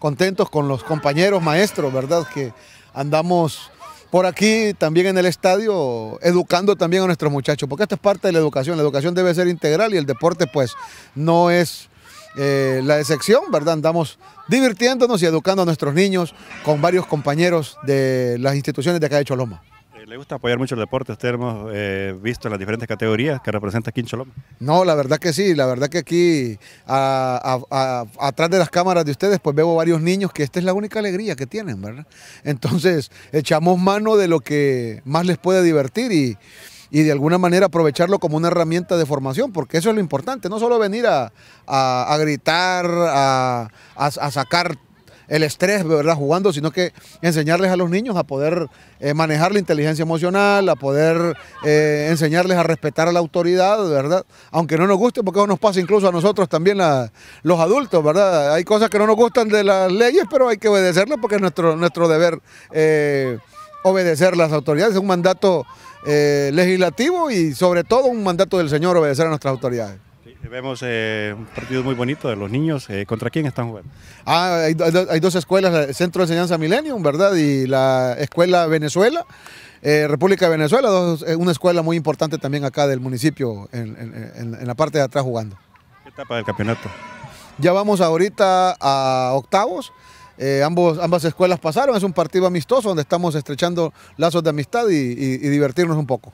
contentos con los compañeros maestros, ¿verdad? Que andamos por aquí también en el estadio educando también a nuestros muchachos, porque esta es parte de la educación, la educación debe ser integral y el deporte pues no es eh, la excepción, ¿verdad? Andamos divirtiéndonos y educando a nuestros niños con varios compañeros de las instituciones de acá de Choloma. Eh, ¿Le gusta apoyar mucho el deporte? Usted hemos eh, visto las diferentes categorías que representa aquí en Choloma. No, la verdad que sí, la verdad que aquí atrás de las cámaras de ustedes pues veo varios niños que esta es la única alegría que tienen, ¿verdad? Entonces echamos mano de lo que más les puede divertir y de alguna manera aprovecharlo como una herramienta de formación, porque eso es lo importante, no solo venir a, gritar, a, a, sacar el estrés, ¿verdad? Jugando, sino que enseñarles a los niños a poder eh, manejar la inteligencia emocional, a poder eh, enseñarles a respetar a la autoridad, ¿verdad? Aunque no nos guste, porque eso nos pasa incluso a nosotros también, a los adultos, ¿verdad? Hay cosas que no nos gustan de las leyes, pero hay que obedecerlas porque es nuestro, nuestro deber eh, obedecer las autoridades, es un mandato legislativo y sobre todo un mandato del Señor obedecer a nuestras autoridades. Vemos eh, un partido muy bonito de los niños. Eh, ¿Contra quién están jugando? Ah, hay, dos escuelas, el Centro de Enseñanza Millennium, ¿verdad? Y la Escuela Venezuela, eh, República de Venezuela, una escuela muy importante también acá del municipio, en, la parte de atrás jugando. ¿Qué etapa del campeonato? Ya vamos ahorita a octavos. ambos, ambas escuelas pasaron. Es un partido amistoso donde estamos estrechando lazos de amistad y divertirnos un poco.